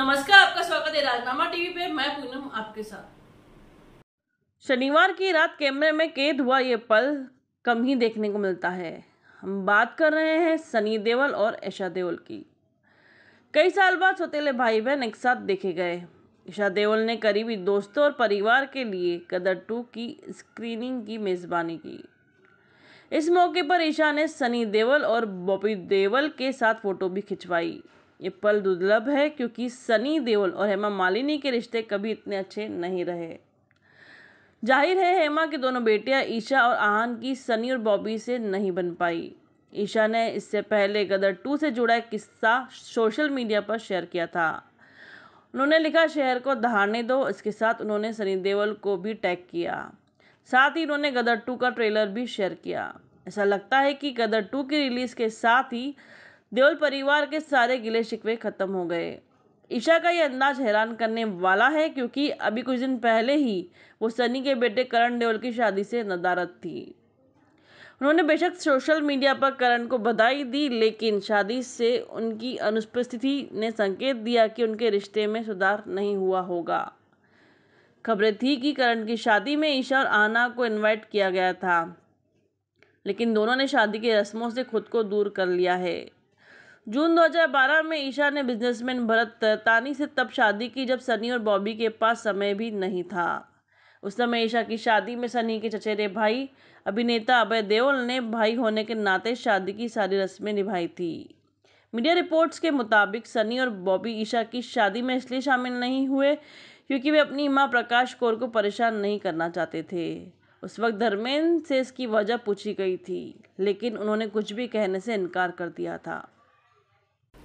नमस्कार आपका स्वागत है राजनामा टीवी पे मैं पूनम आपके साथ शनिवार की रात कैमरे में कैद हुआ ये पल कम ही देखने को मिलता है हम बात कर रहे हैं सनी देवल और ऐशा देओल की कई साल बाद सौतेले भाई बहन एक साथ देखे गए ईशा देओल ने करीबी दोस्तों और परिवार के लिए कदर टू की स्क्रीनिंग की मेज़बानी की इस मौके पर ईशा ने सनी देओल और बॉबी देवल के साथ फ़ोटो भी खिंचवाई ये पल दुर्लभ है क्योंकि सनी देओल और हेमा मालिनी के रिश्ते कभी इतने अच्छे नहीं रहे जाहिर है हेमा के दोनों बेटियां ईशा और आहान की सनी और बॉबी से नहीं बन पाई ईशा ने इससे पहले गदर टू से जुड़ा एक किस्सा सोशल मीडिया पर शेयर किया था उन्होंने लिखा शहर को दहाड़ने दो इसके साथ उन्होंने सनी देओल को भी टैग किया साथ ही उन्होंने गदर टू का ट्रेलर भी शेयर किया ऐसा लगता है कि गदर टू की रिलीज़ के साथ ही देओल परिवार के सारे गिले शिकवे खत्म हो गए ईशा का ये अंदाज हैरान करने वाला है क्योंकि अभी कुछ दिन पहले ही वो सनी के बेटे करण देओल की शादी से नदारत थी उन्होंने बेशक सोशल मीडिया पर करण को बधाई दी लेकिन शादी से उनकी अनुपस्थिति ने संकेत दिया कि उनके रिश्ते में सुधार नहीं हुआ होगा खबरें थी कि करण की शादी में ईशा और आना को इनवाइट किया गया था लेकिन दोनों ने शादी की रस्मों से खुद को दूर कर लिया है जून 2012 में ईशा ने बिजनेसमैन भरत तानी से तब शादी की जब सनी और बॉबी के पास समय भी नहीं था उस समय ईशा की शादी में सनी के चचेरे भाई अभिनेता अभय देओल ने भाई होने के नाते शादी की सारी रस्में निभाई थी मीडिया रिपोर्ट्स के मुताबिक सनी और बॉबी ईशा की शादी में इसलिए शामिल नहीं हुए क्योंकि वे अपनी माँ प्रकाश कौर को परेशान नहीं करना चाहते थे उस वक्त धर्मेंद्र से इसकी वजह पूछी गई थी लेकिन उन्होंने कुछ भी कहने से इनकार कर दिया था